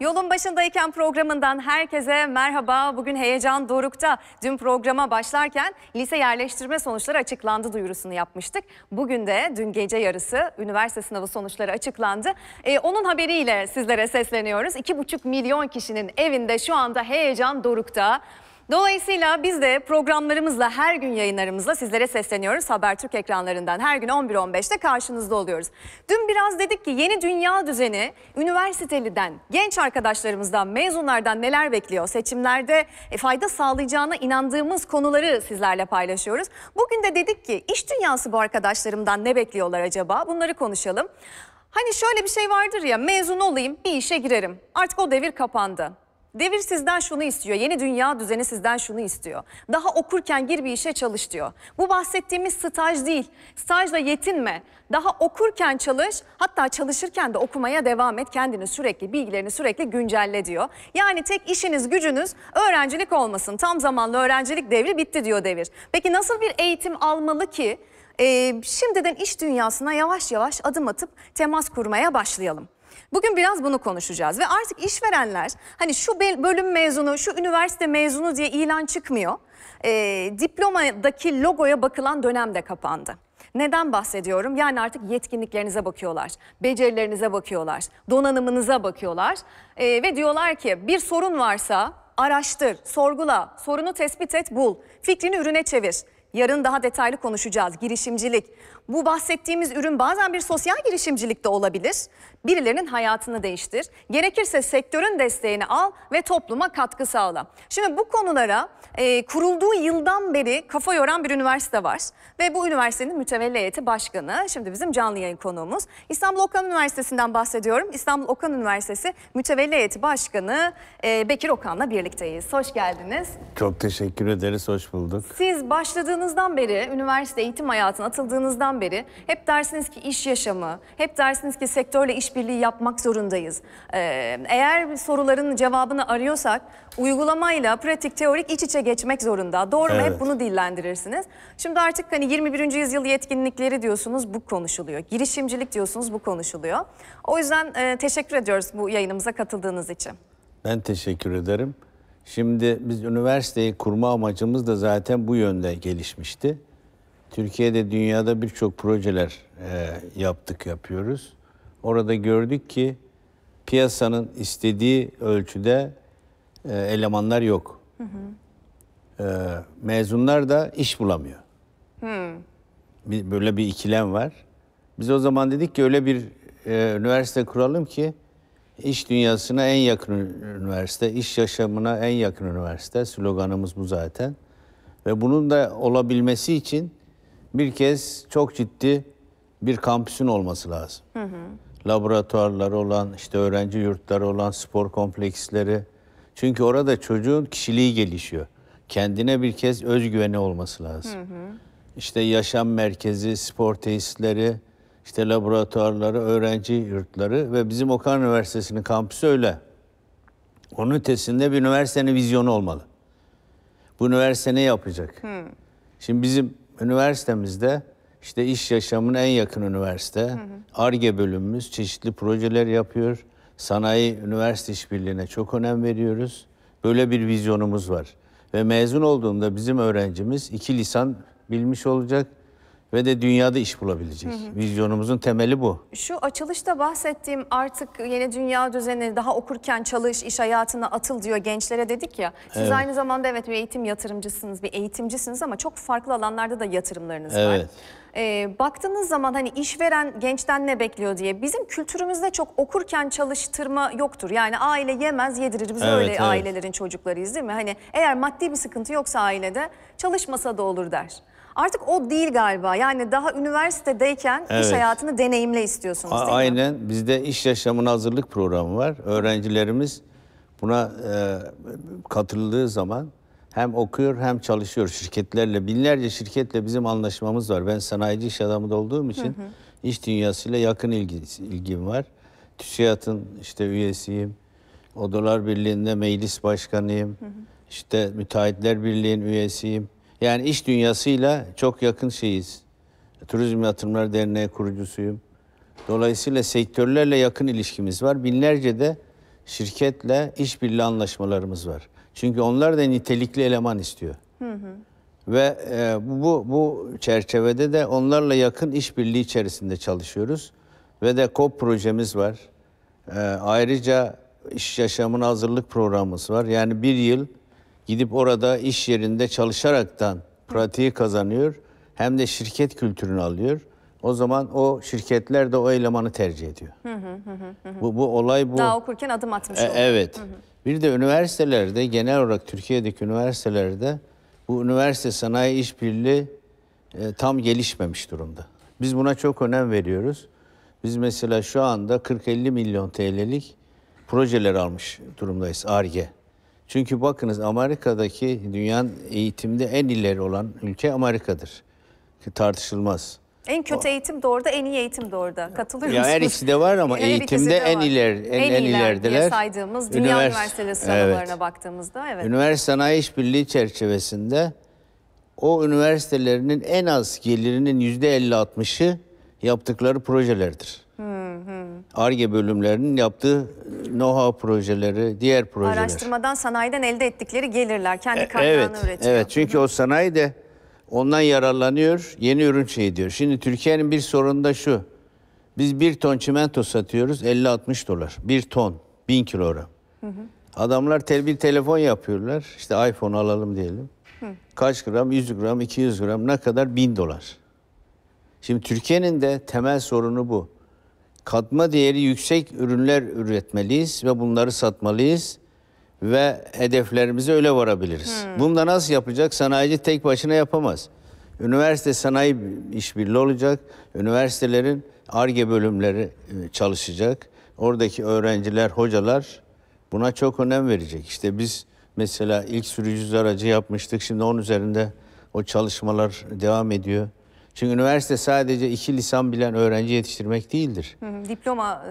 Yolun başındayken programından herkese merhaba. Bugün heyecan dorukta. Dün programa başlarken lise yerleştirme sonuçları açıklandı duyurusunu yapmıştık. Bugün de dün gece yarısı üniversite sınavı sonuçları açıklandı. Ee, onun haberiyle sizlere sesleniyoruz. 2,5 milyon kişinin evinde şu anda heyecan dorukta. Dolayısıyla biz de programlarımızla her gün yayınlarımızla sizlere sesleniyoruz. Habertürk ekranlarından her gün 11-15'te karşınızda oluyoruz. Dün biraz dedik ki yeni dünya düzeni üniversiteliden, genç arkadaşlarımızdan, mezunlardan neler bekliyor? Seçimlerde e, fayda sağlayacağına inandığımız konuları sizlerle paylaşıyoruz. Bugün de dedik ki iş dünyası bu arkadaşlarımdan ne bekliyorlar acaba? Bunları konuşalım. Hani şöyle bir şey vardır ya mezun olayım bir işe girerim. Artık o devir kapandı. Devir sizden şunu istiyor. Yeni dünya düzeni sizden şunu istiyor. Daha okurken gir bir işe çalış diyor. Bu bahsettiğimiz staj değil. Stajla yetinme. Daha okurken çalış. Hatta çalışırken de okumaya devam et. Kendini sürekli, bilgilerini sürekli güncelle diyor. Yani tek işiniz, gücünüz öğrencilik olmasın. Tam zamanlı öğrencilik devri bitti diyor devir. Peki nasıl bir eğitim almalı ki e, şimdiden iş dünyasına yavaş yavaş adım atıp temas kurmaya başlayalım? Bugün biraz bunu konuşacağız ve artık işverenler hani şu bölüm mezunu, şu üniversite mezunu diye ilan çıkmıyor. E, diplomadaki logoya bakılan dönem de kapandı. Neden bahsediyorum? Yani artık yetkinliklerinize bakıyorlar, becerilerinize bakıyorlar, donanımınıza bakıyorlar e, ve diyorlar ki bir sorun varsa araştır, sorgula, sorunu tespit et, bul, fikrini ürüne çevir. Yarın daha detaylı konuşacağız girişimcilik. Bu bahsettiğimiz ürün bazen bir sosyal girişimcilik de olabilir birilerinin hayatını değiştir. Gerekirse sektörün desteğini al ve topluma katkı sağla. Şimdi bu konulara e, kurulduğu yıldan beri kafa yoran bir üniversite var. Ve bu üniversitenin mütevelli heyeti başkanı şimdi bizim canlı yayın konuğumuz. İstanbul Okan Üniversitesi'nden bahsediyorum. İstanbul Okan Üniversitesi mütevelli heyeti başkanı e, Bekir Okan'la birlikteyiz. Hoş geldiniz. Çok teşekkür ederiz, hoş bulduk. Siz başladığınızdan beri, üniversite eğitim hayatına atıldığınızdan beri hep dersiniz ki iş yaşamı, hep dersiniz ki sektörle iş işbirliği yapmak zorundayız. Ee, eğer soruların cevabını arıyorsak uygulamayla pratik teorik iç içe geçmek zorunda. Doğru mu? Hep bunu dillendirirsiniz. Şimdi artık hani 21. yüzyıl yetkinlikleri diyorsunuz bu konuşuluyor. Girişimcilik diyorsunuz bu konuşuluyor. O yüzden e, teşekkür ediyoruz bu yayınımıza katıldığınız için. Ben teşekkür ederim. Şimdi biz üniversiteyi kurma amacımız da zaten bu yönde gelişmişti. Türkiye'de dünyada birçok projeler e, yaptık yapıyoruz. Orada gördük ki piyasanın istediği ölçüde e, elemanlar yok. Hı hı. E, mezunlar da iş bulamıyor. Hı. Hmm. böyle bir ikilem var. Biz o zaman dedik ki öyle bir e, üniversite kuralım ki iş dünyasına en yakın üniversite, iş yaşamına en yakın üniversite. Sloganımız bu zaten. Ve bunun da olabilmesi için bir kez çok ciddi bir kampüsün olması lazım. Hı hı laboratuvarları olan, işte öğrenci yurtları olan spor kompleksleri. Çünkü orada çocuğun kişiliği gelişiyor. Kendine bir kez özgüveni olması lazım. Hı hı. İşte yaşam merkezi, spor tesisleri, işte laboratuvarları, öğrenci yurtları ve bizim Okan Üniversitesi'nin kampüsü öyle. Onun ötesinde bir üniversitenin vizyonu olmalı. Bu üniversite ne yapacak? Hmm. Şimdi bizim üniversitemizde işte iş yaşamının en yakın üniversite. ARGE bölümümüz çeşitli projeler yapıyor. Sanayi üniversite işbirliğine çok önem veriyoruz. Böyle bir vizyonumuz var. Ve mezun olduğunda bizim öğrencimiz iki lisan bilmiş olacak ve de dünyada iş bulabilecek. Hı hı. Vizyonumuzun temeli bu. Şu açılışta bahsettiğim artık yeni dünya düzeni daha okurken çalış, iş hayatına atıl diyor gençlere dedik ya. Siz evet. aynı zamanda evet bir eğitim yatırımcısınız, bir eğitimcisiniz ama çok farklı alanlarda da yatırımlarınız evet. var. Evet. E, baktığınız zaman hani işveren gençten ne bekliyor diye bizim kültürümüzde çok okurken çalıştırma yoktur. Yani aile yemez yedirir biz evet, öyle evet. ailelerin çocuklarıyız değil mi? Hani eğer maddi bir sıkıntı yoksa ailede çalışmasa da olur der. Artık o değil galiba. Yani daha üniversitedeyken evet. iş hayatını deneyimle istiyorsunuz değil A mi? Aynen. Bizde iş yaşamına hazırlık programı var. Öğrencilerimiz buna e, katıldığı zaman hem okuyor hem çalışıyor şirketlerle. Binlerce şirketle bizim anlaşmamız var. Ben sanayici iş adamı da olduğum için hı hı. iş dünyasıyla yakın ilgi, ilgim var. TÜSİAD'ın işte üyesiyim. Odalar Birliği'nde meclis başkanıyım. Hı hı. İşte Müteahhitler Birliği'nin üyesiyim. Yani iş dünyasıyla çok yakın şeyiz. Turizm Yatırımları Derneği kurucusuyum. Dolayısıyla sektörlerle yakın ilişkimiz var. Binlerce de şirketle işbirliği anlaşmalarımız var. Çünkü onlar da nitelikli eleman istiyor. Ve e, bu, bu çerçevede de onlarla yakın işbirliği içerisinde çalışıyoruz. Ve de COP projemiz var. E, ayrıca iş yaşamına hazırlık programımız var. Yani bir yıl gidip orada iş yerinde çalışaraktan pratiği kazanıyor. Hem de şirket kültürünü alıyor. O zaman o şirketler de o elemanı tercih ediyor. Hı hı hı hı. Bu, bu olay bu. Daha okurken adım atmış e, Evet. Hı hı. Bir de üniversitelerde genel olarak Türkiye'deki üniversitelerde bu üniversite sanayi işbirliği e, tam gelişmemiş durumda. Biz buna çok önem veriyoruz. Biz mesela şu anda 40-50 milyon TL'lik projeler almış durumdayız ARGE. Çünkü bakınız Amerika'daki dünyanın eğitimde en ileri olan ülke Amerika'dır. Tartışılmaz. En kötü o. eğitim de orada, en iyi eğitim de orada. Katılıyor ya musunuz? Her ikisi de var ama eğitimde en iler, en, en, en ilerdiler. En saydığımız dünya Ünivers üniversiteleri sınavlarına evet. baktığımızda. evet. Üniversite Sanayi İşbirliği çerçevesinde o üniversitelerinin en az gelirinin yüzde elli altmışı yaptıkları projelerdir. ARGE bölümlerinin yaptığı noha projeleri, diğer projeler. Araştırmadan sanayiden elde ettikleri gelirler. Kendi e, kaynağını evet, üretiyor. Evet, çünkü o sanayi de Ondan yararlanıyor, yeni ürün şey diyor. Şimdi Türkiye'nin bir sorunu da şu. Biz bir ton çimento satıyoruz 50-60 dolar. Bir ton, bin kilogram. Hı hı. Adamlar tel bir telefon yapıyorlar. İşte iPhone alalım diyelim. Hı. Kaç gram? 100 gram, 200 gram ne kadar? Bin dolar. Şimdi Türkiye'nin de temel sorunu bu. Katma değeri yüksek ürünler üretmeliyiz ve bunları satmalıyız ve hedeflerimize öyle varabiliriz. Hmm. Bunu da nasıl yapacak? Sanayici tek başına yapamaz. Üniversite sanayi işbirliği olacak. Üniversitelerin ARGE bölümleri e, çalışacak. Oradaki öğrenciler, hocalar buna çok önem verecek. İşte biz mesela ilk sürücü aracı yapmıştık. Şimdi onun üzerinde o çalışmalar devam ediyor. Çünkü üniversite sadece iki lisan bilen öğrenci yetiştirmek değildir. Hı hı, diploma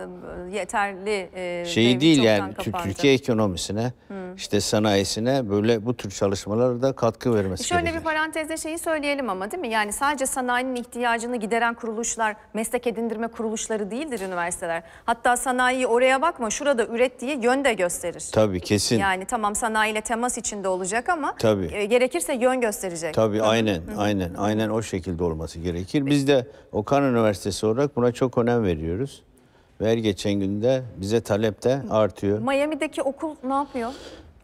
e, yeterli e, şeyi değil yani kapandı. Türkiye ekonomisine, hı. işte sanayisine böyle bu tür çalışmalara da katkı vermesi Şöyle gerekir. bir parantezde şeyi söyleyelim ama değil mi? Yani sadece sanayinin ihtiyacını gideren kuruluşlar, meslek edindirme kuruluşları değildir üniversiteler. Hatta sanayiyi oraya bakma, şurada üret diye yön de gösterir. Tabii kesin. Yani tamam sanayiyle temas içinde olacak ama Tabii. E, gerekirse yön gösterecek. Tabii, Tabii. aynen, hı. aynen, aynen o şekilde olması olması gerekir. Biz de Okan Üniversitesi olarak buna çok önem veriyoruz. Ve her geçen günde bize talep de artıyor. Miami'deki okul ne yapıyor?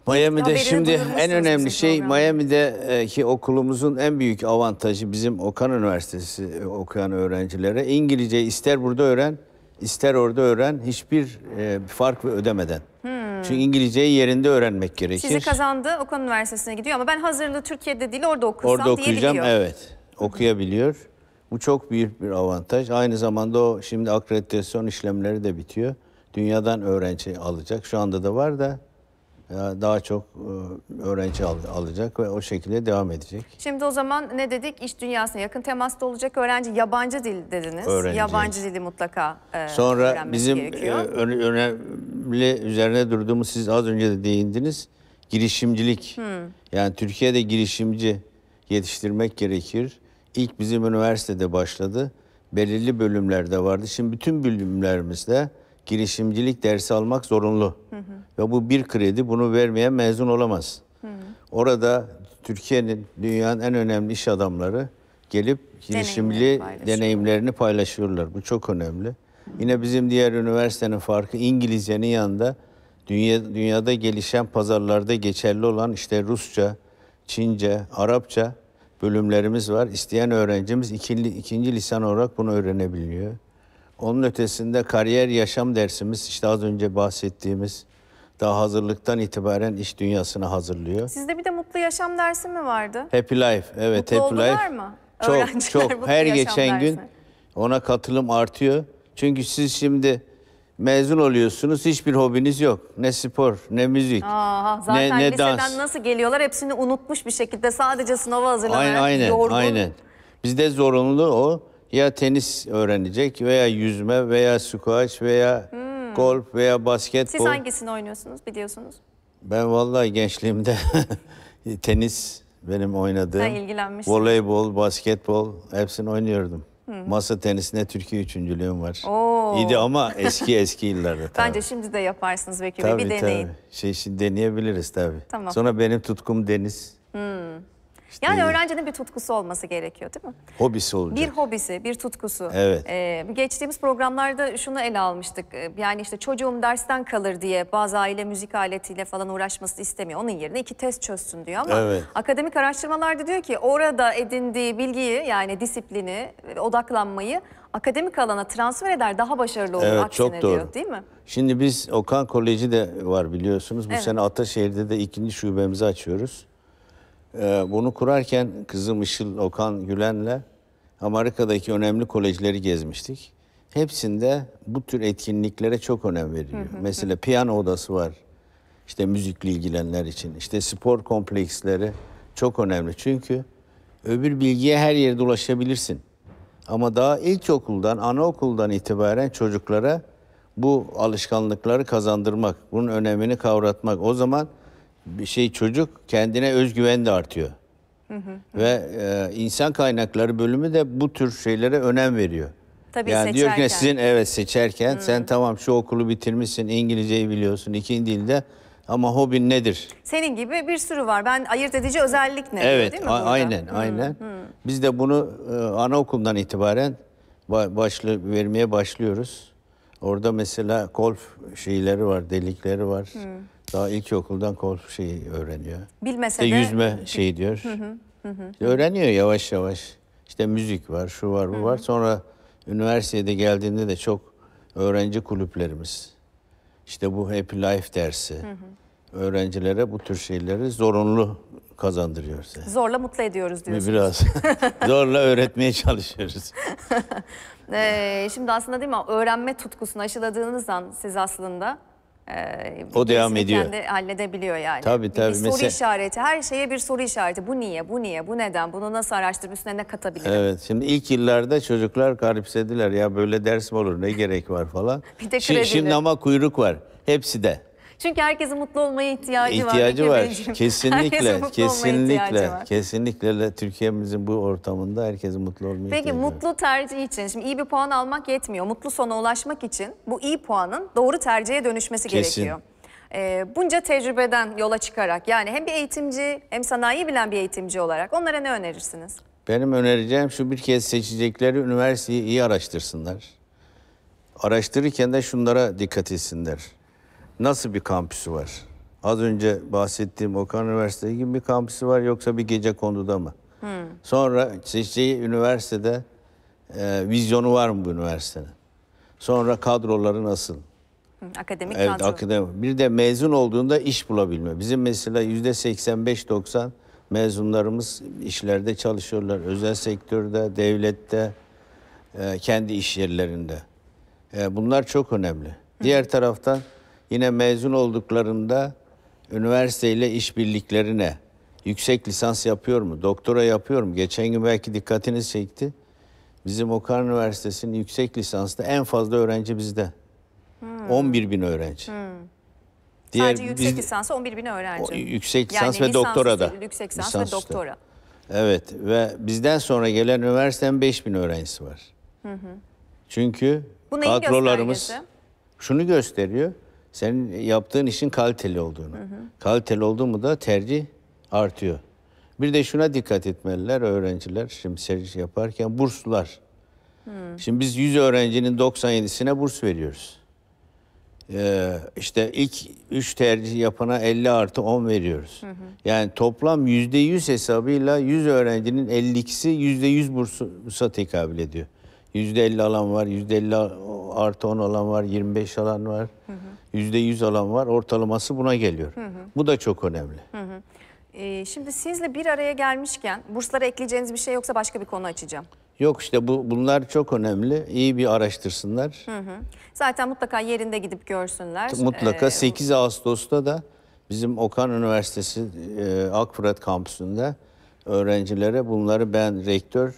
Miami'de Haberini şimdi en önemli şey Miami'deki okulumuzun en büyük avantajı bizim Okan Üniversitesi okuyan öğrencilere İngilizce ister burada öğren ister orada öğren hiçbir e, fark ödemeden. Hmm. Çünkü İngilizceyi yerinde öğrenmek gerekir. Sizi kazandı Okan Üniversitesi'ne gidiyor ama ben hazırlığı Türkiye'de değil orada okusam orada okuyacağım, diye Evet okuyabiliyor. Bu çok büyük bir avantaj. Aynı zamanda o şimdi akreditasyon işlemleri de bitiyor. Dünyadan öğrenci alacak. Şu anda da var da e, daha çok e, öğrenci alacak ve o şekilde devam edecek. Şimdi o zaman ne dedik? İş dünyasına yakın temasta olacak öğrenci yabancı dil dediniz. Öğrenci. Yabancı dili mutlaka e, Sonra bizim e, gerekiyor. önemli üzerine durduğumuz siz az önce de değindiniz. Girişimcilik. Hmm. Yani Türkiye'de girişimci yetiştirmek gerekir. İlk bizim üniversitede başladı. Belirli bölümlerde vardı. Şimdi bütün bölümlerimizde girişimcilik dersi almak zorunlu. Hı hı. Ve bu bir kredi bunu vermeye mezun olamaz. Hı Orada Türkiye'nin, dünyanın en önemli iş adamları gelip girişimli deneyimlerini, deneyimlerini paylaşıyorlar. Bu çok önemli. Hı Yine bizim diğer üniversitenin farkı İngilizcenin yanında dünya, dünyada gelişen pazarlarda geçerli olan işte Rusça, Çince, Arapça bölümlerimiz var. İsteyen öğrencimiz ikinci, ikinci lisan olarak bunu öğrenebiliyor. Onun ötesinde kariyer yaşam dersimiz işte az önce bahsettiğimiz daha hazırlıktan itibaren iş dünyasına hazırlıyor. Sizde bir de mutlu yaşam dersi mi vardı? Happy Life. Evet, mutlu Happy Life. mı? Çok Öğrenciler çok her geçen dersi. gün ona katılım artıyor. Çünkü siz şimdi mezun oluyorsunuz hiçbir hobiniz yok. Ne spor, ne müzik, Aa, zaten ne, ne liseden dans. nasıl geliyorlar hepsini unutmuş bir şekilde sadece sınava hazırlanarak aynen, aynen, yorgun. Aynen. Bizde zorunlu o ya tenis öğrenecek veya yüzme veya squash veya hmm. golf veya basketbol. Siz hangisini oynuyorsunuz biliyorsunuz? Ben vallahi gençliğimde tenis benim oynadığım. Ha, voleybol, basketbol hepsini oynuyordum. Hı. Masa tenisine Türkiye üçüncülüğüm var. Oo. İyiydi ama eski eski yıllarda tabii. Bence şimdi de yaparsınız Bekir Bey. Bir tabii. deneyin. Şey, şimdi deneyebiliriz tabii. Tamam. Sonra benim tutkum deniz. Hmm. İşte yani öğrencinin bir tutkusu olması gerekiyor değil mi? Hobisi olacak. Bir hobisi, bir tutkusu. Evet. Ee, geçtiğimiz programlarda şunu ele almıştık. Ee, yani işte çocuğum dersten kalır diye bazı aile müzik aletiyle falan uğraşmasını istemiyor. Onun yerine iki test çözsün diyor ama evet. akademik araştırmalarda diyor ki orada edindiği bilgiyi yani disiplini, e, odaklanmayı akademik alana transfer eder daha başarılı olur evet, çok doğru. diyor değil mi? Şimdi biz Okan Koleji de var biliyorsunuz. Bu evet. sene Ataşehir'de de ikinci şubemizi açıyoruz. Ee, bunu kurarken kızım Işıl Okan Gülen'le Amerika'daki önemli kolejleri gezmiştik. Hepsinde bu tür etkinliklere çok önem veriliyor. Mesela piyano odası var. İşte müzikle ilgilenenler için. İşte spor kompleksleri çok önemli. Çünkü öbür bilgiye her yerde ulaşabilirsin. Ama daha ilkokuldan, anaokuldan itibaren çocuklara bu alışkanlıkları kazandırmak, bunun önemini kavratmak. O zaman bir şey çocuk kendine özgüven de artıyor. Ve e, insan kaynakları bölümü de bu tür şeylere önem veriyor. Tabii yani seçerken. diyor ki sizin evet seçerken hmm. sen tamam şu okulu bitirmişsin, İngilizceyi biliyorsun, ikinci dilde ama hobin nedir? Senin gibi bir sürü var. Ben ayırt edici özellik ne? Evet, değil mi aynen, hmm. aynen. Hmm. Biz de bunu e, anaokuldan itibaren başlı vermeye başlıyoruz. Orada mesela golf şeyleri var, delikleri var. Hmm. Daha ilkokuldan korku şeyi öğreniyor. Bilmese işte de. yüzme şeyi diyor. Hı hı, öğreniyor yavaş yavaş. İşte müzik var, şu var, bu var. Sonra üniversitede geldiğinde de çok öğrenci kulüplerimiz. İşte bu Happy Life dersi. Hı hı. Öğrencilere bu tür şeyleri zorunlu kazandırıyor size. Zorla mutlu ediyoruz diyorsunuz. Biraz. Zorla öğretmeye çalışıyoruz. ee, şimdi aslında değil mi öğrenme tutkusunu aşıladığınız an siz aslında e, o devam ediyor. Kendi halledebiliyor yani. Tabii tabii. Bir soru işareti, her şeye bir soru işareti. Bu niye, bu niye, bu neden, bunu nasıl araştırıp üstüne ne katabilirim? Evet, şimdi ilk yıllarda çocuklar garipsediler ya böyle ders mi olur, ne gerek var falan. bir de kredi. Şimdi, şimdi ama kuyruk var, hepsi de. Çünkü herkesin mutlu olmaya ihtiyacı, ihtiyacı var. İhtiyacı var. Kesinlikle, kesinlikle, var. kesinlikle Türkiye'mizin bu ortamında herkesin mutlu olmaya Peki mutlu tercih için, şimdi iyi bir puan almak yetmiyor. Mutlu sona ulaşmak için bu iyi puanın doğru tercihe dönüşmesi Kesin. gerekiyor. E, bunca tecrübeden yola çıkarak yani hem bir eğitimci hem sanayi bilen bir eğitimci olarak onlara ne önerirsiniz? Benim önereceğim şu bir kez seçecekleri üniversiteyi iyi araştırsınlar. Araştırırken de şunlara dikkat etsinler nasıl bir kampüsü var? Az önce bahsettiğim Okan Üniversitesi gibi bir kampüsü var yoksa bir gece konuda mı? Hmm. Sonra seçtiği üniversitede e, vizyonu var mı bu üniversitenin? Sonra kadroları nasıl? Akademik evet, kadro. Akademik. Bir de mezun olduğunda iş bulabilme. Bizim mesela yüzde 85-90 mezunlarımız işlerde çalışıyorlar. Özel sektörde, devlette, e, kendi iş yerlerinde. E, bunlar çok önemli. Diğer taraftan Yine mezun olduklarında üniversiteyle işbirliklerine yüksek lisans yapıyor mu, doktora yapıyor mu? Geçen gün belki dikkatiniz çekti. Bizim Okan Üniversitesi'nin yüksek lisansta en fazla öğrenci bizde. Hmm. 11 bin öğrenci. Hmm. Diğer Sadece yüksek biz, lisansa 11 bin öğrenci. O, yüksek lisans yani ve lisans, doktora da. Yüksek lisans, ve doktora. Evet ve bizden sonra gelen üniversitenin 5 bin öğrencisi var. Hı hı. Çünkü Bu kadrolarımız şunu gösteriyor senin yaptığın işin kaliteli olduğunu. Hı hı. Kaliteli oldu mu da tercih artıyor. Bir de şuna dikkat etmeliler öğrenciler şimdi servis şey yaparken burslular. Hı. Şimdi biz 100 öğrencinin 97'sine burs veriyoruz. Ee, işte ilk 3 tercih yapana 50 artı 10 veriyoruz. Hı hı. Yani toplam %100 hesabıyla 100 öğrencinin 52'si %100 bursa tekabül ediyor. %50 alan var, %50 artı 10 alan var, 25 alan var, yüzde %100 alan var. Ortalaması buna geliyor. Hı hı. Bu da çok önemli. Hı hı. Ee, şimdi sizle bir araya gelmişken burslara ekleyeceğiniz bir şey yoksa başka bir konu açacağım. Yok işte bu bunlar çok önemli. İyi bir araştırsınlar. Hı hı. Zaten mutlaka yerinde gidip görsünler. Mutlaka ee, 8 Ağustos'ta da bizim Okan Üniversitesi e, Akfırat kampüsünde öğrencilere bunları ben rektör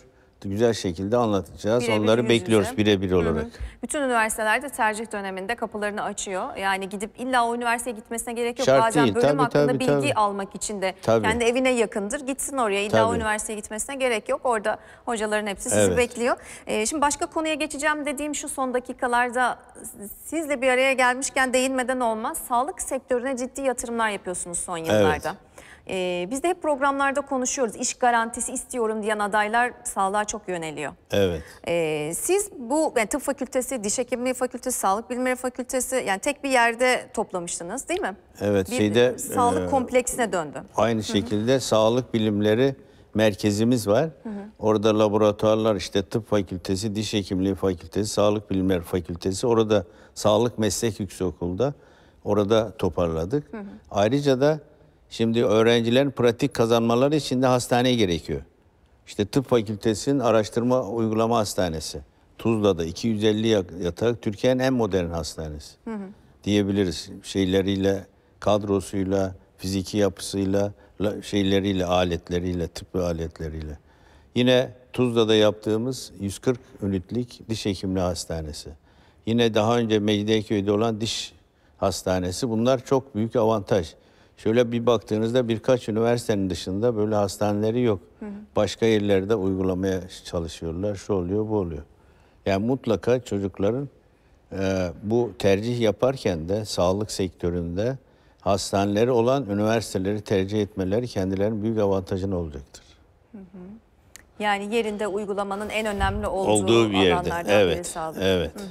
güzel şekilde anlatacağız. Bire Onları bekliyoruz birebir olarak. Hı hı. Bütün üniversitelerde tercih döneminde kapılarını açıyor. Yani gidip illa o üniversiteye gitmesine gerek yok. Şart Bazen değil. bölüm tabii, hakkında tabii, bilgi tabii. almak için de tabii. kendi evine yakındır. Gitsin oraya. illa tabii. o üniversiteye gitmesine gerek yok. Orada hocaların hepsi sizi evet. bekliyor. Ee, şimdi başka konuya geçeceğim dediğim şu son dakikalarda sizle bir araya gelmişken değinmeden olmaz. Sağlık sektörüne ciddi yatırımlar yapıyorsunuz son yıllarda. Evet. E, biz de hep programlarda konuşuyoruz. İş garantisi istiyorum diyen adaylar sağlığa çok yöneliyor. Evet. E, siz bu yani tıp fakültesi, diş hekimliği fakültesi, sağlık bilimleri fakültesi yani tek bir yerde toplamıştınız değil mi? Evet. Bir, şeyde, sağlık e, kompleksine döndü. Aynı şekilde Hı -hı. sağlık bilimleri merkezimiz var. Hı hı. Orada laboratuvarlar işte tıp fakültesi, diş hekimliği fakültesi, sağlık bilimleri fakültesi. Orada sağlık meslek yüksekokulda. orada toparladık. Hı hı. Ayrıca da Şimdi öğrencilerin pratik kazanmaları için de hastane gerekiyor. İşte tıp fakültesinin araştırma uygulama hastanesi. Tuzla'da 250 yatak Türkiye'nin en modern hastanesi. Hı hı. Diyebiliriz şeyleriyle, kadrosuyla, fiziki yapısıyla, şeyleriyle, aletleriyle, tıp aletleriyle. Yine Tuzla'da yaptığımız 140 ünitlik diş hekimliği hastanesi. Yine daha önce Mecidiyeköy'de olan diş hastanesi. Bunlar çok büyük avantaj. Şöyle bir baktığınızda birkaç üniversitenin dışında böyle hastaneleri yok. Hı hı. Başka yerlerde uygulamaya çalışıyorlar. Şu oluyor, bu oluyor. Yani mutlaka çocukların e, bu tercih yaparken de sağlık sektöründe hastaneleri olan üniversiteleri tercih etmeleri kendilerinin büyük avantajını olacaktır. Hı hı. Yani yerinde uygulamanın en önemli olduğu, olduğu bir yerde. alanlardan evet, sağlık. Evet. Hı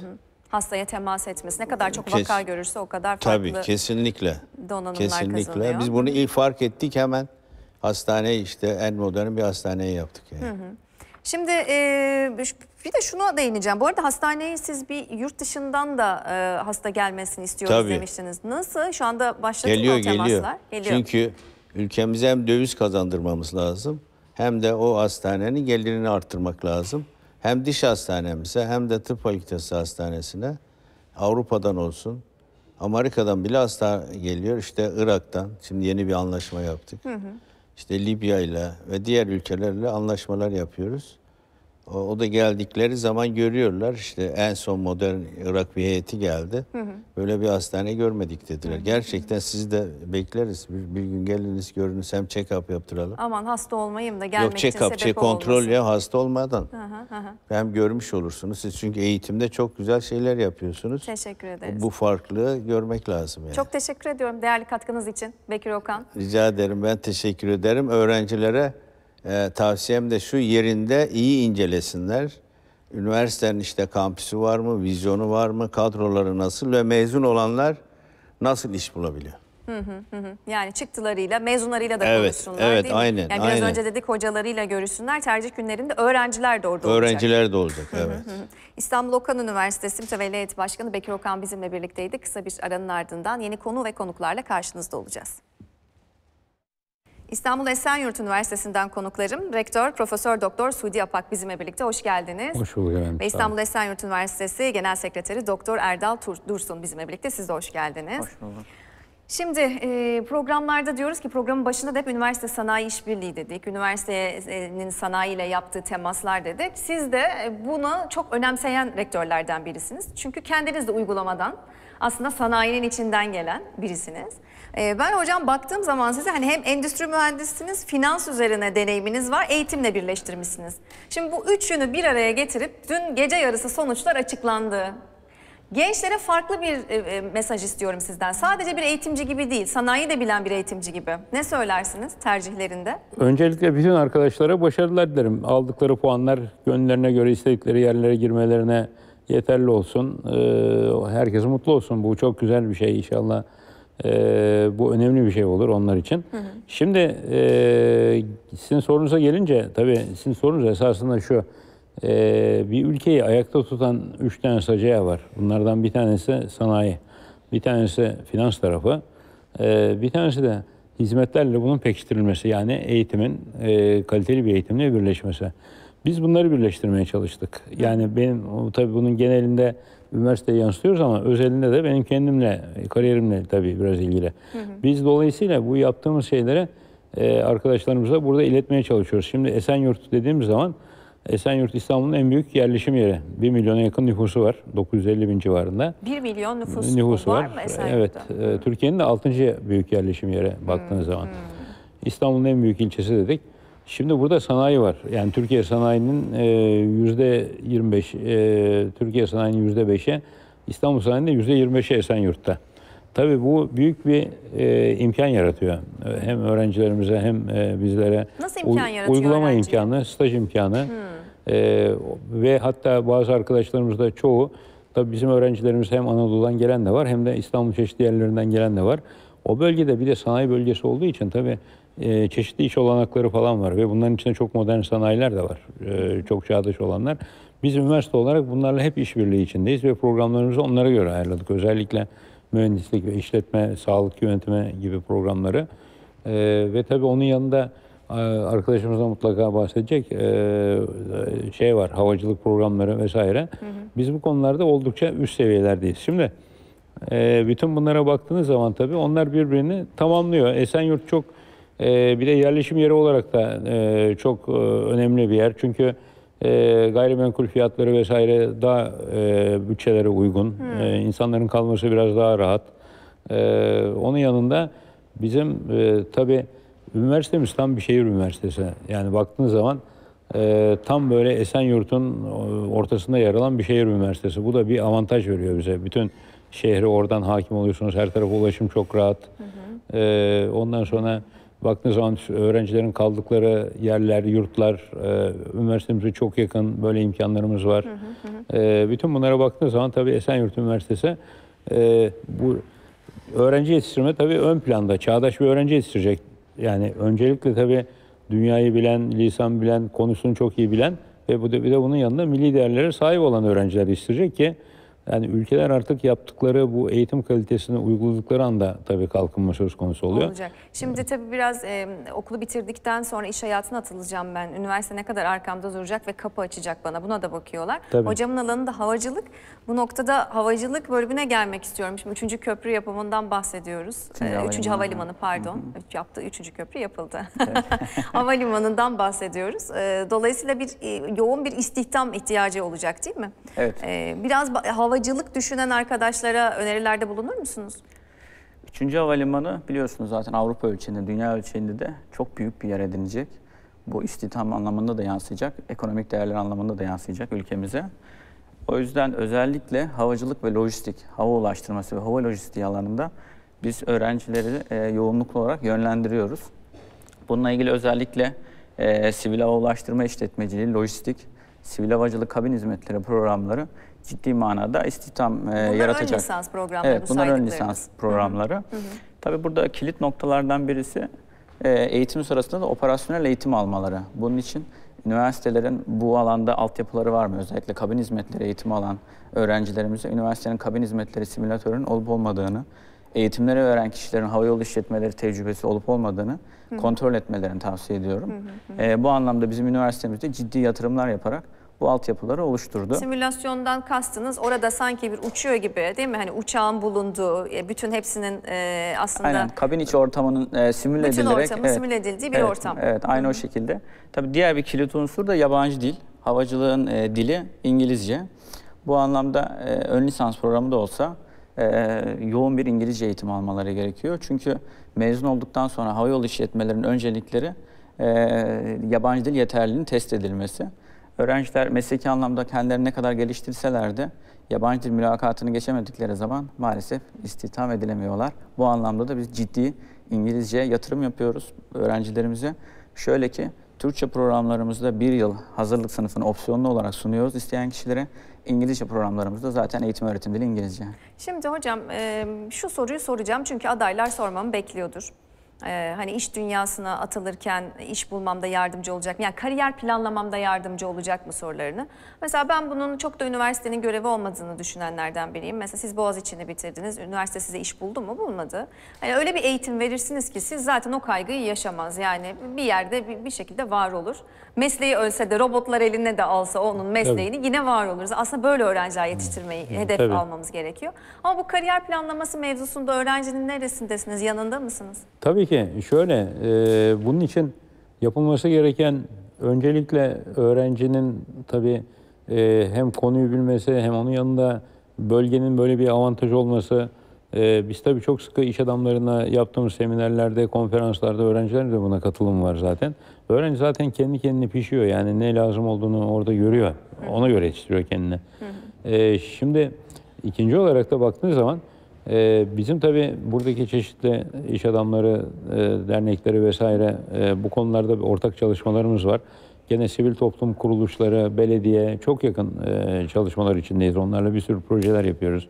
hastaya temas etmesi. Ne kadar çok Kes, vaka görürse o kadar farklı tabii, kesinlikle. donanımlar kesinlikle. kazanıyor. Biz bunu ilk fark ettik hemen hastane işte en modern bir hastaneyi yaptık. Yani. Hı hı. Şimdi e, bir de şunu değineceğim. Bu arada hastaneye siz bir yurt dışından da e, hasta gelmesini istiyoruz Tabii. demiştiniz. Nasıl? Şu anda başladı geliyor, mı temaslar? Geliyor. geliyor. Çünkü ülkemize hem döviz kazandırmamız lazım hem de o hastanenin gelirini arttırmak lazım hem diş hastanemize hem de tıp fakültesi hastanesine Avrupa'dan olsun, Amerika'dan bile hasta geliyor. işte Irak'tan, şimdi yeni bir anlaşma yaptık. Hı hı. İşte Libya ile ve diğer ülkelerle anlaşmalar yapıyoruz. O, o da geldikleri zaman görüyorlar işte en son modern Irak bir heyeti geldi. Hı hı. Böyle bir hastane görmedik dediler. Hı hı. Gerçekten sizi de bekleriz. Bir, bir gün geliniz görünüz hem check-up yaptıralım. Aman hasta olmayayım da gelmek Yok, check için sebep check şey, kontrol ya hasta olmadan. Hı hı hı. Hem görmüş olursunuz. Siz çünkü eğitimde çok güzel şeyler yapıyorsunuz. Teşekkür ederiz. Bu farklılığı görmek lazım yani. Çok teşekkür ediyorum değerli katkınız için Bekir Okan. Rica ederim ben teşekkür ederim. Öğrencilere e, tavsiyem de şu yerinde iyi incelesinler. Üniversitenin işte kampüsü var mı, vizyonu var mı, kadroları nasıl ve mezun olanlar nasıl iş bulabiliyor? Hı hı hı. Yani çıktılarıyla, mezunlarıyla da evet, konuşsunlar evet, değil mi? Aynen, yani biraz aynen. önce dedik hocalarıyla görüşsünler. Tercih günlerinde öğrenciler de orada öğrenciler olacak. Öğrenciler de olacak, evet. İstanbul Okan Üniversitesi Mütevelli Eğitim Başkanı Bekir Okan bizimle birlikteydi. Kısa bir aranın ardından yeni konu ve konuklarla karşınızda olacağız. İstanbul Esenyurt Üniversitesi'nden konuklarım Rektör Profesör Doktor Sudi Apak bizimle birlikte hoş geldiniz. Hoş bulduk efendim. Ve İstanbul Esenyurt Üniversitesi Genel Sekreteri Doktor Erdal Dursun bizimle birlikte siz de hoş geldiniz. Hoş bulduk. Şimdi e, programlarda diyoruz ki programın başında da hep üniversite sanayi işbirliği dedik. Üniversitenin sanayiyle yaptığı temaslar dedik. Siz de e, bunu çok önemseyen rektörlerden birisiniz. Çünkü kendiniz de uygulamadan aslında sanayinin içinden gelen birisiniz. E, ben hocam baktığım zaman size hani hem endüstri mühendisiniz, finans üzerine deneyiminiz var, eğitimle birleştirmişsiniz. Şimdi bu üçünü bir araya getirip dün gece yarısı sonuçlar açıklandı. Gençlere farklı bir e, e, mesaj istiyorum sizden. Sadece bir eğitimci gibi değil, sanayi de bilen bir eğitimci gibi. Ne söylersiniz tercihlerinde? Öncelikle bütün arkadaşlara başarılar dilerim. Aldıkları puanlar gönüllerine göre istedikleri yerlere girmelerine yeterli olsun. Ee, herkes mutlu olsun. Bu çok güzel bir şey inşallah. Ee, bu önemli bir şey olur onlar için. Hı hı. Şimdi e, sizin sorunuza gelince, tabii sizin sorunuz esasında şu. Ee, bir ülkeyi ayakta tutan üç tane sacaya var. Bunlardan bir tanesi sanayi, bir tanesi finans tarafı, ee, bir tanesi de hizmetlerle bunun pekiştirilmesi yani eğitimin e, kaliteli bir eğitimle birleşmesi. Biz bunları birleştirmeye çalıştık. Yani benim tabii bunun genelinde üniversiteye yansıtıyoruz ama özelinde de benim kendimle, kariyerimle tabii biraz ilgili. Hı hı. Biz dolayısıyla bu yaptığımız şeyleri e, arkadaşlarımıza burada iletmeye çalışıyoruz. Şimdi Esenyurt dediğimiz zaman Esenyurt İstanbul'un en büyük yerleşim yeri. 1 milyona yakın nüfusu var. 950 bin civarında. 1 milyon nüfus, nüfusu var, var mı Esenyurt'ta? Evet. E, Türkiye'nin de 6. büyük yerleşim yeri baktığınız hmm. zaman. Hmm. İstanbul'un en büyük ilçesi dedik. Şimdi burada sanayi var. Yani Türkiye sanayinin e, yüzde 25, e, Türkiye sanayinin yüzde 5'e, İstanbul sanayinin yüzde 25'e Esenyurt'ta. Tabii bu büyük bir e, imkan yaratıyor. Hem öğrencilerimize hem e, bizlere. Nasıl imkan yaratıyor? Uygulama öğrenciye? imkanı, staj imkanı. Hmm. E, ve hatta bazı arkadaşlarımızda çoğu, tabii bizim öğrencilerimiz hem Anadolu'dan gelen de var hem de İstanbul çeşitli yerlerinden gelen de var. O bölgede bir de sanayi bölgesi olduğu için tabii e, çeşitli iş olanakları falan var ve bunların içinde çok modern sanayiler de var. E, çok çağdaş olanlar. Biz üniversite olarak bunlarla hep işbirliği içindeyiz ve programlarımızı onlara göre ayarladık. Özellikle mühendislik ve işletme, sağlık yönetimi gibi programları. E, ve tabii onun yanında e, arkadaşımız da mutlaka bahsedecek e, şey var havacılık programları vesaire. Hı hı. Biz bu konularda oldukça üst seviyelerdeyiz. Şimdi e, bütün bunlara baktığınız zaman tabii onlar birbirini tamamlıyor. Esenyurt çok bir de yerleşim yeri olarak da çok önemli bir yer. Çünkü e, gayrimenkul fiyatları vesaire daha e, bütçelere uygun. Hmm. E, insanların kalması biraz daha rahat. E, onun yanında bizim e, tabii üniversitemiz tam bir şehir üniversitesi. Yani baktığınız zaman e, tam böyle Esenyurt'un e, ortasında yer alan bir şehir üniversitesi. Bu da bir avantaj veriyor bize. Bütün şehri oradan hakim oluyorsunuz. Her tarafa ulaşım çok rahat. Hı E, ondan sonra... Baktığınız zaman öğrencilerin kaldıkları yerler, yurtlar, e, üniversitemize çok yakın böyle imkanlarımız var. Hı hı hı. E, bütün bunlara baktığınız zaman tabii Esenyurt Üniversitesi e, bu öğrenci yetiştirme tabii ön planda. Çağdaş bir öğrenci yetiştirecek. Yani öncelikle tabii dünyayı bilen, lisan bilen, konusunu çok iyi bilen ve bu de, bir de bunun yanında milli değerlere sahip olan öğrenciler yetiştirecek ki yani ülkeler artık yaptıkları bu eğitim kalitesini uyguladıkları anda tabii kalkınma söz konusu oluyor. Olacak. Şimdi tabii biraz e, okulu bitirdikten sonra iş hayatına atılacağım ben. Üniversite ne kadar arkamda duracak ve kapı açacak bana buna da bakıyorlar. Tabii. Hocamın alanı da havacılık. Bu noktada havacılık bölümüne gelmek istiyorum. Şimdi üçüncü köprü yapımından bahsediyoruz. Üçüncü, ee, üçüncü havalimanı pardon. yaptığı üçüncü köprü yapıldı. Evet. Havalimanından bahsediyoruz. Dolayısıyla bir yoğun bir istihdam ihtiyacı olacak değil mi? Evet. Biraz havacılık havacılık düşünen arkadaşlara önerilerde bulunur musunuz? Üçüncü havalimanı biliyorsunuz zaten Avrupa ölçeğinde, dünya ölçeğinde de çok büyük bir yer edinecek. Bu istihdam anlamında da yansıyacak, ekonomik değerler anlamında da yansıyacak ülkemize. O yüzden özellikle havacılık ve lojistik, hava ulaştırması ve hava lojistiği alanında biz öğrencileri e, yoğunluklu olarak yönlendiriyoruz. Bununla ilgili özellikle e, sivil hava ulaştırma işletmeciliği, lojistik, sivil havacılık kabin hizmetleri programları ciddi manada istihdam e, yaratacak. Bunlar ön lisans programları evet, bunlar ön lisans programları. Hı hı. Tabii burada kilit noktalardan birisi e, eğitim sırasında da operasyonel eğitim almaları. Bunun için üniversitelerin bu alanda altyapıları var mı? Özellikle kabin hizmetleri eğitimi alan öğrencilerimize üniversitenin kabin hizmetleri simülatörünün olup olmadığını, eğitimleri öğren kişilerin havayolu işletmeleri tecrübesi olup olmadığını hı. kontrol etmelerini tavsiye ediyorum. hı hı. E, bu anlamda bizim üniversitemizde ciddi yatırımlar yaparak bu altyapıları oluşturdu. Simülasyondan kastınız orada sanki bir uçuyor gibi değil mi? Hani uçağın bulunduğu, e, bütün hepsinin e, aslında... Aynen, kabin içi ortamının e, simüle bütün edilerek... Bütün ortamın evet, simüle edildiği bir evet, ortam. Evet, aynı Hı -hı. o şekilde. Tabii diğer bir kilit unsur da yabancı dil. Havacılığın e, dili İngilizce. Bu anlamda e, ön lisans programı da olsa e, yoğun bir İngilizce eğitim almaları gerekiyor. Çünkü mezun olduktan sonra havayolu işletmelerinin öncelikleri e, yabancı dil yeterliliğinin test edilmesi öğrenciler mesleki anlamda kendilerini ne kadar geliştirseler de yabancı dil mülakatını geçemedikleri zaman maalesef istihdam edilemiyorlar. Bu anlamda da biz ciddi İngilizceye yatırım yapıyoruz öğrencilerimize. Şöyle ki Türkçe programlarımızda bir yıl hazırlık sınıfını opsiyonlu olarak sunuyoruz isteyen kişilere. İngilizce programlarımızda zaten eğitim öğretim dili İngilizce. Şimdi hocam şu soruyu soracağım çünkü adaylar sormamı bekliyordur. Ee, hani iş dünyasına atılırken iş bulmamda yardımcı olacak mı? Yani kariyer planlamamda yardımcı olacak mı sorularını. Mesela ben bunun çok da üniversitenin görevi olmadığını düşünenlerden biriyim. Mesela siz Boğaziçi'ni bitirdiniz. Üniversite size iş buldu mu? Bulmadı. Hani öyle bir eğitim verirsiniz ki siz zaten o kaygıyı yaşamaz. Yani bir yerde bir, bir şekilde var olur mesleği ölse de robotlar eline de alsa onun mesleğini Tabii. yine var oluruz. Aslında böyle öğrenciler yetiştirmeyi hmm. hedef Tabii. almamız gerekiyor. Ama bu kariyer planlaması mevzusunda öğrencinin neresindesiniz? Yanında mısınız? Tabii ki. Şöyle e, bunun için yapılması gereken öncelikle öğrencinin tabi e, hem konuyu bilmesi hem onun yanında bölgenin böyle bir avantaj olması. E, biz tabi çok sıkı iş adamlarına yaptığımız seminerlerde, konferanslarda öğrenciler de buna katılım var zaten. Öğrenci zaten kendi kendini pişiyor. Yani ne lazım olduğunu orada görüyor. Ona göre yetiştiriyor kendini. Ee, şimdi ikinci olarak da baktığınız zaman e, bizim tabii buradaki çeşitli iş adamları, e, dernekleri vesaire e, bu konularda ortak çalışmalarımız var. Gene sivil toplum kuruluşları, belediye çok yakın e, çalışmalar içindeyiz. Onlarla bir sürü projeler yapıyoruz.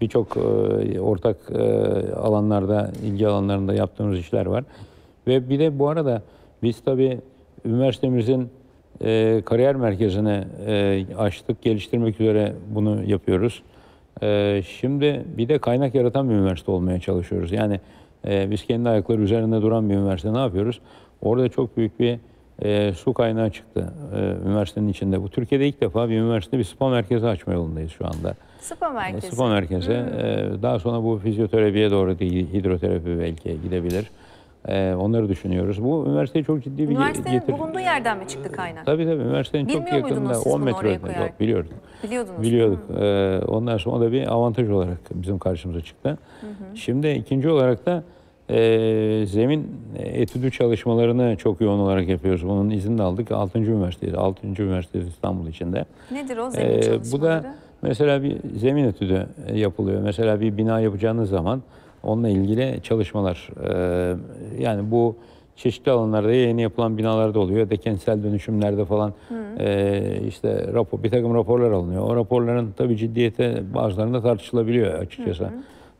Birçok e, ortak e, alanlarda, ilgi alanlarında yaptığımız işler var. Ve bir de bu arada biz tabii üniversitemizin e, kariyer merkezini e, açtık, geliştirmek üzere bunu yapıyoruz. E, şimdi bir de kaynak yaratan bir üniversite olmaya çalışıyoruz. Yani e, biz kendi ayakları üzerinde duran bir üniversite ne yapıyoruz? Orada çok büyük bir e, su kaynağı çıktı e, üniversitenin içinde. Bu Türkiye'de ilk defa bir üniversite bir spa merkezi açma yolundayız şu anda. Spa e, merkezi. Spa merkezi. Hmm. E, daha sonra bu fizyoterapiye doğru değil, hidroterapi belki gidebilir. Ee, onları düşünüyoruz. Bu üniversiteye çok ciddi bir Üniversitenin bulunduğu yerden mi çıktı kaynak? Tabii tabii. Üniversitenin Bilmiyor çok yakınında. 10 metre. Yok, biliyorduk. Biliyordunuz. Biliyorduk. Ee, ondan sonra da bir avantaj olarak bizim karşımıza çıktı. Hı hı. Şimdi ikinci olarak da e, zemin e, etüdü çalışmalarını çok yoğun olarak yapıyoruz. Bunun izini de aldık. 6. Üniversitesi, 6. Üniversitesi İstanbul içinde. Nedir o ee, zemin ee, çalışmaları? Bu da mesela bir zemin etüdü e, yapılıyor. Mesela bir bina yapacağınız zaman Onunla ilgili çalışmalar e, yani bu çeşitli alanlarda yeni yapılan binalarda oluyor. De kentsel dönüşümlerde falan e, işte rapor, bir takım raporlar alınıyor. O raporların tabii ciddiyete bazılarında tartışılabiliyor açıkçası. Hı hı.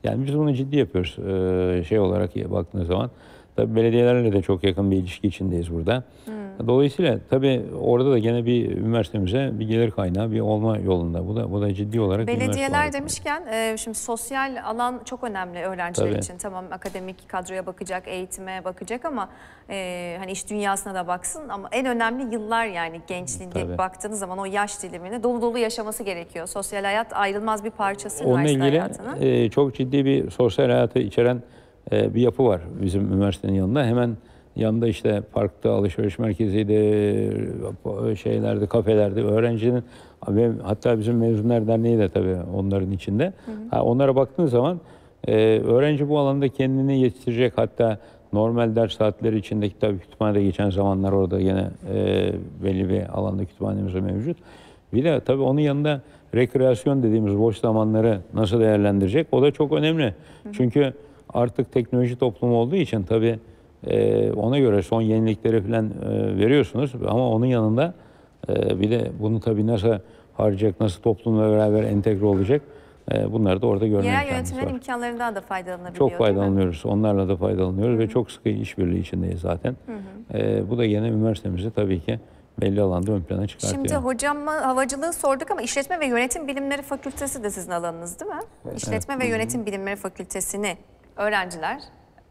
Yani biz bunu ciddi yapıyoruz e, şey olarak baktığınız zaman. Tabii belediyelerle de çok yakın bir ilişki içindeyiz burada. Hı. Dolayısıyla tabii orada da gene bir üniversitemize bir gelir kaynağı bir olma yolunda. Bu da bu da ciddi olarak Belediyeler demişken e, şimdi sosyal alan çok önemli öğrenciler tabii. için. Tamam akademik kadroya bakacak, eğitime bakacak ama e, hani iş dünyasına da baksın ama en önemli yıllar yani gençliğinde tabii. baktığınız zaman o yaş dilimini dolu dolu yaşaması gerekiyor. Sosyal hayat ayrılmaz bir parçası Onunla ilgili e, çok ciddi bir sosyal hayatı içeren e, bir yapı var bizim üniversitenin yanında. Hemen Yanında işte parkta, alışveriş merkeziydi, şeylerde, kafelerde öğrencinin hatta bizim mezunlar derneği de tabii onların içinde. Hı hı. onlara baktığın zaman e, öğrenci bu alanda kendini yetiştirecek hatta normal ders saatleri içinde kitap kütüphanede geçen zamanlar orada yine e, belli bir alanda kütüphanemiz mevcut. Bir de tabii onun yanında rekreasyon dediğimiz boş zamanları nasıl değerlendirecek o da çok önemli. Hı hı. Çünkü artık teknoloji toplumu olduğu için tabii ee, ona göre son yenilikleri falan e, veriyorsunuz ama onun yanında e, bir de bunu tabii nasıl harcayacak, nasıl toplumla beraber entegre olacak e, bunları da orada görmek Yerel yönetimin var. imkanlarından da faydalanabiliyor Çok faydalanıyoruz. Onlarla da faydalanıyoruz Hı -hı. ve çok sıkı işbirliği içindeyiz zaten. Hı -hı. E, bu da yine üniversitemizi tabii ki belli alanda ön plana çıkartıyor. Şimdi hocam havacılığı sorduk ama işletme ve yönetim bilimleri fakültesi de sizin alanınız değil mi? İşletme evet. ve yönetim bilimleri fakültesini öğrenciler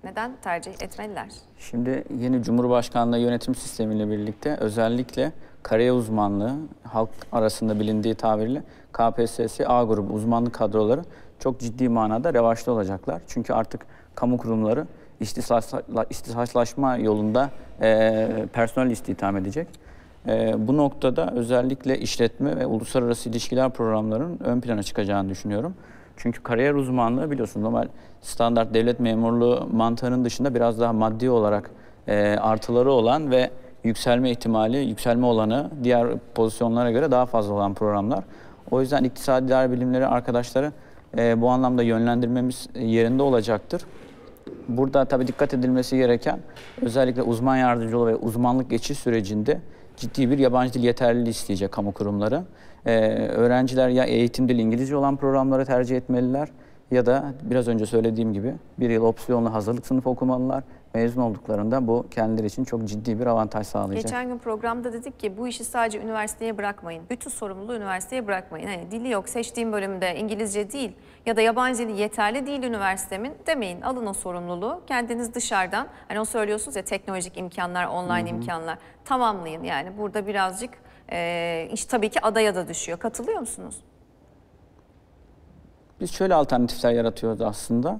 neden tercih etmeliler? Şimdi yeni Cumhurbaşkanlığı yönetim sistemiyle birlikte özellikle kariyer uzmanlığı, halk arasında bilindiği tabirle KPSS A grubu uzmanlık kadroları çok ciddi manada revaçlı olacaklar. Çünkü artık kamu kurumları istisasla, yolunda e, personel istihdam edecek. E, bu noktada özellikle işletme ve uluslararası ilişkiler programlarının ön plana çıkacağını düşünüyorum. Çünkü kariyer uzmanlığı biliyorsunuz normal standart devlet memurluğu mantığının dışında biraz daha maddi olarak e, artıları olan ve yükselme ihtimali, yükselme olanı diğer pozisyonlara göre daha fazla olan programlar. O yüzden iktisadi idare bilimleri arkadaşları e, bu anlamda yönlendirmemiz yerinde olacaktır. Burada tabii dikkat edilmesi gereken özellikle uzman yardımcılığı ve uzmanlık geçiş sürecinde ciddi bir yabancı dil yeterliliği isteyecek kamu kurumları e, öğrenciler ya eğitim dil İngilizce olan programları tercih etmeliler ya da biraz önce söylediğim gibi bir yıl opsiyonlu hazırlık sınıfı okumalılar. Mezun olduklarında bu kendileri için çok ciddi bir avantaj sağlayacak. Geçen gün programda dedik ki bu işi sadece üniversiteye bırakmayın. Bütün sorumluluğu üniversiteye bırakmayın. Hani dili yok seçtiğim bölümde İngilizce değil ya da yabancı dili yeterli değil üniversitemin demeyin. Alın o sorumluluğu kendiniz dışarıdan hani o söylüyorsunuz ya teknolojik imkanlar, online Hı -hı. imkanlar tamamlayın. Yani burada birazcık e, iş tabii ki adaya da düşüyor. Katılıyor musunuz? Biz şöyle alternatifler yaratıyoruz aslında.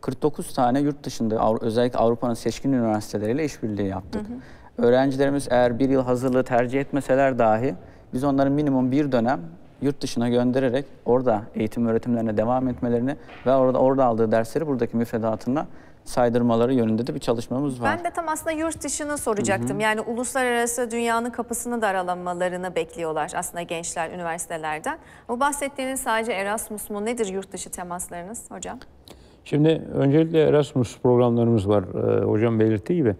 49 tane yurt dışında özellikle Avrupa'nın seçkin üniversiteleriyle işbirliği yaptık. Hı hı. Öğrencilerimiz eğer bir yıl hazırlığı tercih etmeseler dahi biz onların minimum bir dönem yurt dışına göndererek orada eğitim öğretimlerine devam etmelerini ve orada orada aldığı dersleri buradaki müfredatına saydırmaları yönünde de bir çalışmamız var. Ben de tam aslında yurt dışını soracaktım. Hı hı. Yani uluslararası dünyanın kapısını daralamalarını bekliyorlar aslında gençler üniversitelerden. Bu bahsettiğiniz sadece Erasmus mu? Nedir yurt dışı temaslarınız hocam? Şimdi öncelikle Erasmus programlarımız var ee, hocam belirttiği gibi.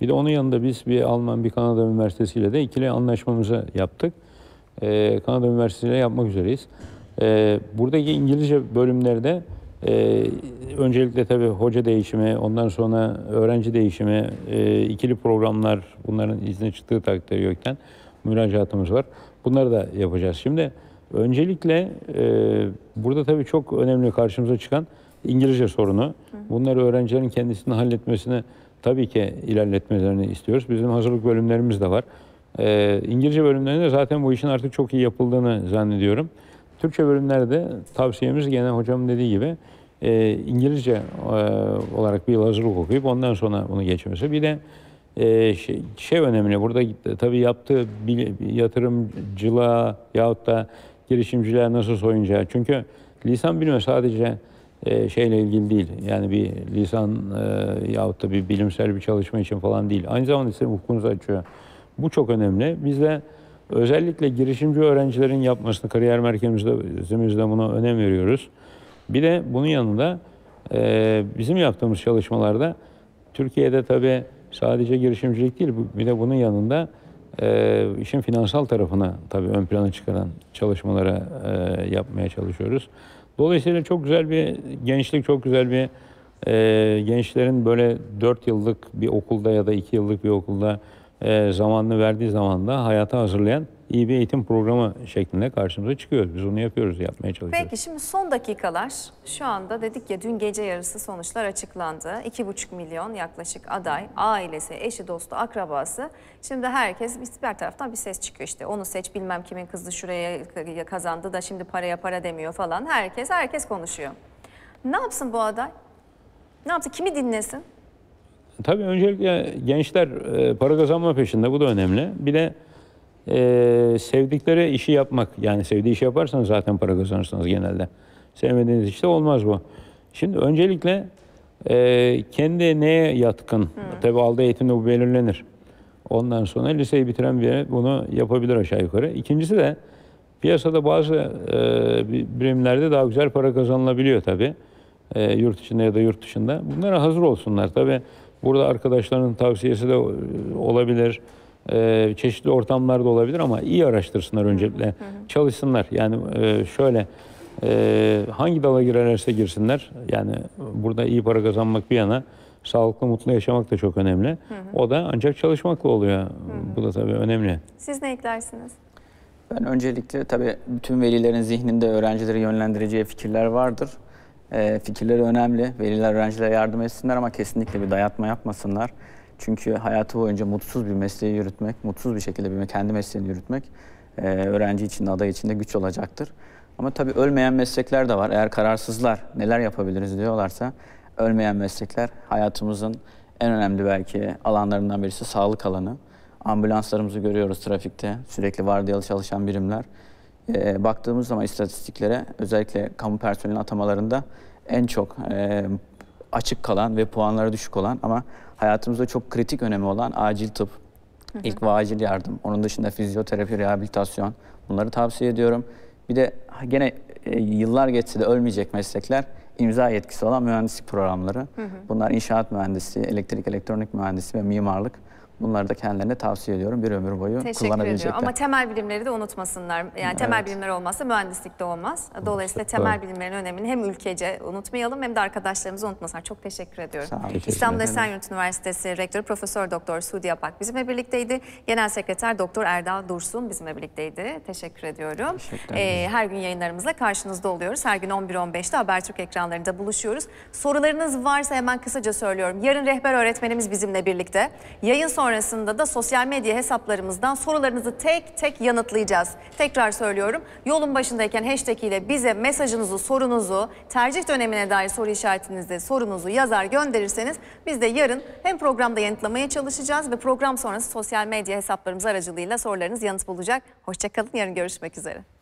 Bir de onun yanında biz bir Alman bir Kanada üniversitesiyle de ikili anlaşmamızı yaptık. Ee, Kanada üniversitesiyle yapmak üzereyiz. Ee, buradaki İngilizce bölümlerde ee, öncelikle tabii hoca değişimi, ondan sonra öğrenci değişimi, e, ikili programlar bunların izne çıktığı takdirde yokken müracaatımız var. Bunları da yapacağız. Şimdi öncelikle e, burada tabii çok önemli karşımıza çıkan İngilizce sorunu. Bunları öğrencilerin kendisini halletmesini tabii ki ilerletmelerini istiyoruz. Bizim hazırlık bölümlerimiz de var. E, İngilizce bölümlerinde zaten bu işin artık çok iyi yapıldığını zannediyorum. Türkçe bölümlerde tavsiyemiz gene hocamın dediği gibi e, İngilizce e, olarak bir yıl hazırlık okuyup ondan sonra bunu geçmesi. Bir de e, şey, şey önemli burada tabii yaptığı bir yatırımcılığa yahut da girişimciler nasıl soyunca. Çünkü lisan bilme sadece e, şeyle ilgili değil. Yani bir lisan e, yahut da bir bilimsel bir çalışma için falan değil. Aynı zamanda sizin hukukunuzu açıyor. Bu çok önemli. Biz de Özellikle girişimci öğrencilerin yapmasını kariyer merkezimizde bizimizde buna önem veriyoruz. Bir de bunun yanında e, bizim yaptığımız çalışmalarda Türkiye'de tabii sadece girişimcilik değil bir de bunun yanında e, işin finansal tarafına tabii ön plana çıkaran çalışmalara e, yapmaya çalışıyoruz. Dolayısıyla çok güzel bir gençlik, çok güzel bir e, gençlerin böyle 4 yıllık bir okulda ya da 2 yıllık bir okulda ee, zamanını verdiği zaman da hayata hazırlayan iyi bir eğitim programı şeklinde karşımıza çıkıyoruz. Biz onu yapıyoruz, yapmaya çalışıyoruz. Peki şimdi son dakikalar. Şu anda dedik ya dün gece yarısı sonuçlar açıklandı. 2,5 milyon yaklaşık aday, ailesi, eşi, dostu, akrabası. Şimdi herkes bir taraftan bir ses çıkıyor işte. Onu seç bilmem kimin kızı şuraya kazandı da şimdi paraya para demiyor falan. Herkes herkes konuşuyor. Ne yapsın bu aday? Ne yapsın? Kimi dinlesin? Tabii öncelikle gençler e, para kazanma peşinde bu da önemli. Bir de e, sevdikleri işi yapmak. Yani sevdiği işi yaparsanız zaten para kazanırsınız genelde. Sevmediğiniz işte olmaz bu. Şimdi öncelikle e, kendi neye yatkın? Hmm. Tabii aldığı eğitimde bu belirlenir. Ondan sonra liseyi bitiren biri bunu yapabilir aşağı yukarı. İkincisi de piyasada bazı e, birimlerde daha güzel para kazanılabiliyor tabii. E, yurt içinde ya da yurt dışında. Bunlara hazır olsunlar. Tabii Burada arkadaşların tavsiyesi de e, olabilir. E, çeşitli ortamlarda olabilir ama iyi araştırsınlar öncelikle. Hı hı. Çalışsınlar. Yani e, şöyle e, hangi dala girerlerse girsinler. Yani burada iyi para kazanmak bir yana sağlıklı mutlu yaşamak da çok önemli. Hı hı. O da ancak çalışmakla oluyor. Hı hı. Bu da tabii önemli. Siz ne eklersiniz? Ben öncelikle tabii bütün velilerin zihninde öğrencileri yönlendireceği fikirler vardır. Ee, fikirleri önemli. Veliler öğrencilere yardım etsinler ama kesinlikle bir dayatma yapmasınlar. Çünkü hayatı boyunca mutsuz bir mesleği yürütmek, mutsuz bir şekilde bir kendi mesleğini yürütmek e, öğrenci için de aday için de güç olacaktır. Ama tabii ölmeyen meslekler de var. Eğer kararsızlar neler yapabiliriz diyorlarsa ölmeyen meslekler hayatımızın en önemli belki alanlarından birisi sağlık alanı. Ambulanslarımızı görüyoruz trafikte. Sürekli vardiyalı çalışan birimler e, baktığımız zaman istatistiklere özellikle kamu personeli atamalarında en çok e, açık kalan ve puanları düşük olan ama hayatımızda çok kritik önemi olan acil tıp, hı hı. ilk ve acil yardım, onun dışında fizyoterapi, rehabilitasyon bunları tavsiye ediyorum. Bir de gene e, yıllar geçse de ölmeyecek meslekler imza yetkisi olan mühendislik programları. Hı hı. Bunlar inşaat mühendisi, elektrik elektronik mühendisi ve mimarlık. Bunları da kendilerine tavsiye ediyorum. Bir ömür boyu Teşekkür kullanabilecekler. Ediyorum. Ama temel bilimleri de unutmasınlar. Yani temel evet. bilimler olmazsa mühendislik de olmaz. Dolayısıyla temel evet. bilimlerin önemini hem ülkece unutmayalım hem de arkadaşlarımızı unutmasınlar. Çok teşekkür ediyorum. Teşekkür İstanbul Esenyurt Üniversitesi Rektörü Profesör Doktor Sudi Apak bizimle birlikteydi. Genel Sekreter Doktor Erdal Dursun bizimle birlikteydi. Teşekkür ediyorum. ee, her gün yayınlarımızla karşınızda oluyoruz. Her gün 11-15'te Habertürk ekranlarında buluşuyoruz. Sorularınız varsa hemen kısaca söylüyorum. Yarın rehber öğretmenimiz bizimle birlikte. Yayın sonra sonrasında da sosyal medya hesaplarımızdan sorularınızı tek tek yanıtlayacağız. Tekrar söylüyorum. Yolun başındayken hashtag ile bize mesajınızı, sorunuzu, tercih dönemine dair soru işaretinizde sorunuzu yazar gönderirseniz biz de yarın hem programda yanıtlamaya çalışacağız ve program sonrası sosyal medya hesaplarımız aracılığıyla sorularınız yanıt bulacak. Hoşçakalın. Yarın görüşmek üzere.